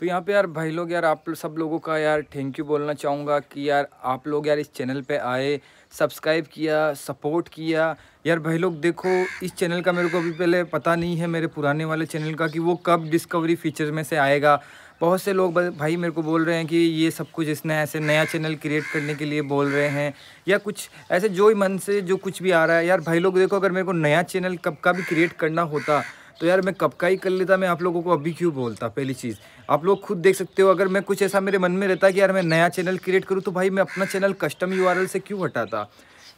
तो यहाँ पे यार भाई लोग यार आप सब लोगों का यार थैंक यू बोलना चाहूँगा कि यार आप लोग यार इस चैनल पे आए सब्सक्राइब किया सपोर्ट किया यार भाई लोग देखो इस चैनल का मेरे को अभी पहले पता नहीं है मेरे पुराने वाले चैनल का कि वो कब डिस्कवरी फीचर में से आएगा बहुत से लोग भाई मेरे को बोल रहे हैं कि ये सब कुछ इसने ऐसे नया चैनल क्रिएट करने के लिए बोल रहे हैं या कुछ ऐसे जो ही मन से जो कुछ भी आ रहा है यार भाई लोग देखो अगर मेरे को नया चैनल कब का भी क्रिएट करना होता तो यार मैं कब का ही कर लेता मैं आप लोगों को अभी क्यों बोलता पहली चीज़ आप लोग खुद देख सकते हो अगर मैं कुछ ऐसा मेरे मन में रहता कि यार मैं नया चैनल क्रिएट करूँ तो भाई मैं अपना चैनल कस्टम यू से क्यों हटाता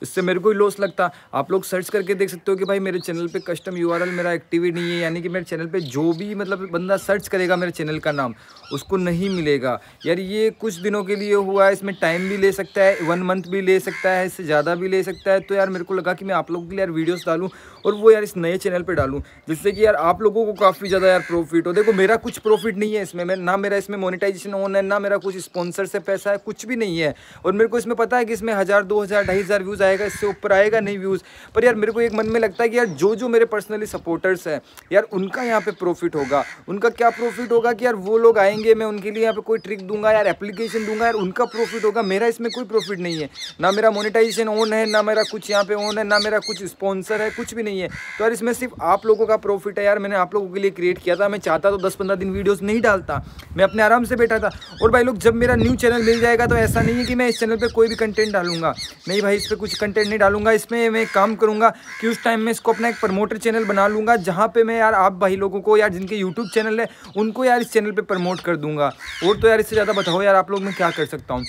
इससे मेरे को ही लॉस लगता आप लोग सर्च करके देख सकते हो कि भाई मेरे चैनल पे कस्टम यू मेरा ही नहीं है यानी कि मेरे चैनल पे जो भी मतलब बंदा सर्च करेगा मेरे चैनल का नाम उसको नहीं मिलेगा यार ये कुछ दिनों के लिए हुआ है इसमें टाइम भी ले सकता है वन मंथ भी ले सकता है इससे ज़्यादा भी ले सकता है तो यार मेरे को लगा कि मैं आप लोगों के लिए यार वीडियोज़ डालूँ और वो यार इस नए चैनल पर डालूँ जिससे कि यार आप लोगों को काफ़ी ज़्यादा यार प्रॉफिट हो देखो मेरा कुछ प्रॉफिट नहीं है इसमें ना मेरा इसमें मोनिटाइजेशन ऑन है ना मेरा कुछ स्पॉन्सर से पैसा है कुछ भी नहीं है और मेरे को इसमें पता है कि इसमें हज़ार दो हज़ार ढाई हज़ार व्यूज़ आए आएगा इससे ऊपर आएगा नहीं व्यूज़ पर यार मेरे को एक मन में लगता है कि यार जो जो मेरे पर्सनली सपोर्टर्स हैं यार उनका यहाँ पे प्रॉफिट होगा उनका क्या प्रॉफिट होगा कि यार वो लोग आएंगे मैं उनके लिए यहाँ पे कोई ट्रिक दूंगा यार एप्लीकेशन दूंगा यार उनका प्रॉफिट होगा मेरा इसमें कोई प्रॉफिट नहीं है ना मेरा मोनिटाइजेशन ऑन है ना मेरा कुछ यहाँ पे ऑन है ना मेरा कुछ स्पॉन्सर है कुछ भी नहीं है तो यार इसमें सिर्फ आप लोगों का प्रॉफिट है यार मैंने आप लोगों के लिए क्रिएट किया था मैं चाहता तो दस पंद्रह दिन वीडियोज़ नहीं डालता मैं अपने आराम से बैठा था और भाई लोग जब मेरा न्यू चैनल मिल जाएगा तो ऐसा नहीं है कि मैं इस चैनल पर कोई भी कंटेंट डालूंगा नहीं भाई इस पर कुछ कंटेंट नहीं डालूंगा इसमें मैं काम करूँगा कि उस टाइम में इसको अपना एक प्रमोटर चैनल बना लूँगा जहाँ पर मैं यार आप भाई लोगों को यार जिनके यूट्यूब चैनल है उनको यार इस चैनल पर प्रमोट कर दूंगा और तो यार इससे ज़्यादा बताओ यार आप लोग मैं क्या कर सकता हूँ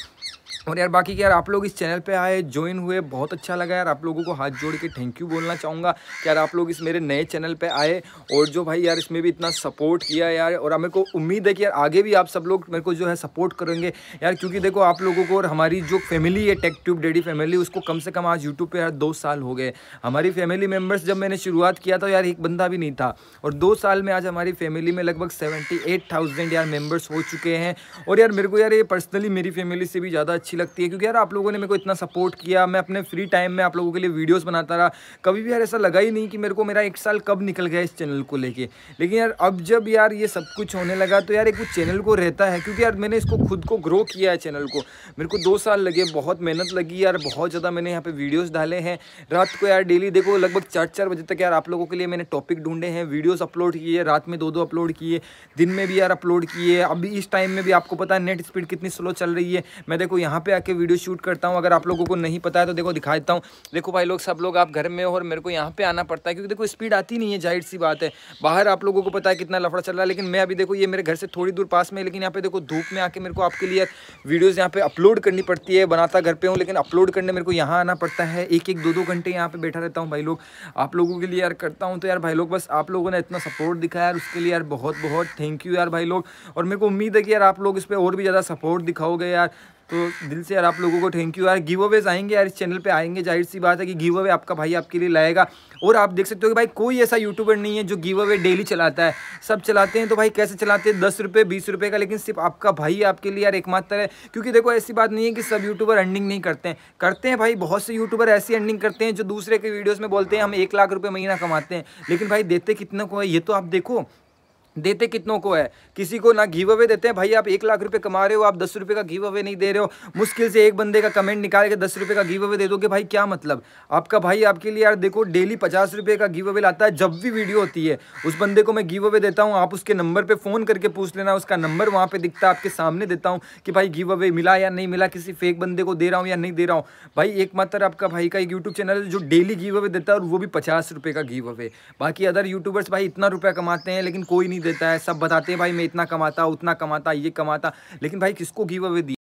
और यार बाकी यार आप लोग इस चैनल पे आए ज्वाइन हुए बहुत अच्छा लगा यार आप लोगों को हाथ जोड़ के थैंक यू बोलना चाहूँगा कि यार आप लोग इस मेरे नए चैनल पे आए और जो भाई यार इसमें भी इतना सपोर्ट किया यार और मेरे को उम्मीद है कि यार आगे भी आप सब लोग मेरे को जो है सपोर्ट करेंगे यार क्योंकि देखो आप लोगों को और हमारी जो फैमिली है टेक ट्यूब डेडी फैमिली उसको कम से कम आज यूट्यूब पर यार दो साल हो गए हमारी फैमिली मेम्बर्स जब मैंने शुरुआत किया था यार एक बंदा भी नहीं था और दो साल में आज हमारी फैमिली में लगभग सेवेंटी यार मेम्बर्स हो चुके हैं और यार मेरे को यार ये पर्सनली मेरी फैमिली से भी ज़्यादा अच्छी लगती है क्योंकि यार आप लोगों ने मेरे को इतना सपोर्ट किया मैं अपने फ्री टाइम में आप लोगों के लिए वीडियोज़ बनाता रहा कभी भी यार ऐसा लगा ही नहीं कि मेरे को मेरा एक साल कब निकल गया इस चैनल को लेके लेकिन यार अब जब यार ये सब कुछ होने लगा तो यार एक चैनल को रहता है क्योंकि यार मैंने इसको खुद को ग्रो किया है चैनल को मेरे को दो साल लगे बहुत मेहनत लगी यार बहुत ज़्यादा मैंने यहाँ पर वीडियोज़ डाले हैं रात को यार डेली देखो लगभग चार चार बजे तक यार आप लोगों के लिए मैंने टॉपिक ढूंढे हैं वीडियोज़ अपलोड किए रात में दो दो अपलोड किए दिन में भी यार अपलोड किए अभी इस टाइम में भी आपको पता है नेट स्पीड कितनी स्लो चल रही है मैं देखो यहाँ पे आके वीडियो शूट करता हूँ अगर आप लोगों को नहीं पता है तो देखो दिखा देता हूँ देखो भाई लोग सब लोग आप घर में हो और मेरे को यहाँ पे आना पड़ता है क्योंकि देखो स्पीड आती नहीं है जाहिर सी बात है बाहर आप लोगों को पता है कितना लफड़ा चल रहा है लेकिन मैं अभी देखो ये मेरे घर से थोड़ी दूर पास में लेकिन यहाँ पे देखो धूप में आके मेरे को आपके लिए वीडियोज़ यहाँ पे अपलोड करनी पड़ती है बनाता घर पर हूँ लेकिन अपलोड करने मेरे को यहाँ आना पड़ता है एक एक दो दो घंटे यहाँ पे बैठा रहता हूँ भाई लोग आप लोगों के लिए यार करता हूँ तो यार भाई लोग बस आप लोगों ने इतना सपोर्ट दिखाया यार उसके लिए यार बहुत बहुत थैंक यू यार भाई लोग और मेरे को उम्मीद है कि यार आप लोग इस पर और भी ज़्यादा सपोर्ट दिखाओगे यार तो दिल से यार आप लोगों को थैंक यू यार गिव अवेज आएंगे यार इस चैनल पे आएंगे जाहिर सी बात है कि गिव अवे आपका भाई आपके लिए लाएगा और आप देख सकते हो कि भाई कोई ऐसा यूट्यूबर नहीं है जो गिव अवे डेली चलाता है सब चलाते हैं तो भाई कैसे चलाते हैं दस रुपये बीस रुपये का लेकिन सिर्फ आपका भाई आपके लिए यार एकमात्र है क्योंकि देखो ऐसी बात नहीं है कि सब यूट्यूबर अर्निंग नहीं करते हैं करते हैं भाई बहुत से यूट्यूबर ऐसी अर्निंग करते हैं जो दूसरे के वीडियोज़ में बोलते हैं हम एक लाख रुपये महीना कमाते हैं लेकिन भाई देते कितने को है ये तो आप देखो देते कितनों को है किसी को ना गिव अवे देते हैं भाई आप एक लाख रुपए कमा रहे हो आप दस रुपए का गिव अवे नहीं दे रहे हो मुश्किल से एक बंदे का कमेंट निकाल के दस रुपए का गिव अवे दे दोगे भाई क्या मतलब आपका भाई आपके लिए यार देखो डेली पचास रुपए का गिव अवे लाता है जब भी वीडियो होती है उस बंदे को मैं गिव अवे देता हूँ आप उसके नंबर पर फ़ोन करके पूछ लेना उसका नंबर वहाँ पर दिखता है आपके सामने देता हूँ कि भाई गिव अवे मिला या नहीं मिला किसी फेक बंदे को दे रहा हूँ या नहीं दे रहा हूँ भाई एकमात्र आपका भाई का एक यूट्यूब चैनल है जो डेली गिव अवे देता है और वो भी पचास रुपये का गिव अवे बाकी अदर यूट्यूबर्स भाई इतना रुपया कमाते हैं लेकिन कोई नहीं देता है सब बताते हैं भाई मैं इतना कमाता उतना कमाता ये कमाता लेकिन भाई किसको गिव अवे